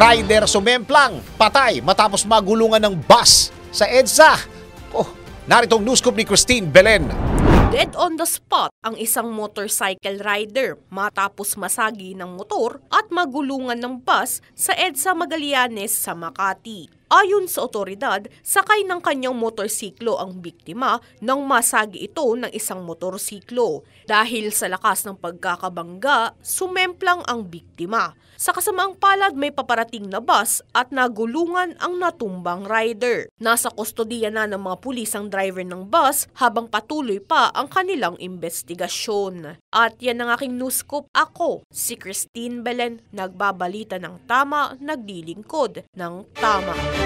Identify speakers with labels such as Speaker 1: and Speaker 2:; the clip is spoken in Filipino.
Speaker 1: Rider sumemplang, patay matapos magulungan ng bus sa EDSA. Oh, naritong news ni Christine Belen.
Speaker 2: Dead on the spot ang isang motorcycle rider matapos masagi ng motor at magulungan ng bus sa EDSA Magallanes sa Makati. Ayon sa otoridad, sakay ng kanyang motorsiklo ang biktima nang masagi ito ng isang motorsiklo. Dahil sa lakas ng pagkakabangga, sumemplang ang biktima. Sa kasamaang palad may paparating na bus at nagulungan ang natumbang rider. Nasa kustodiya na ng mga pulis ang driver ng bus habang patuloy pa ang kanilang investigasyon. At yan ang aking news scoop. Ako, si Christine Belen, nagbabalita ng tama, naglilingkod ng tama.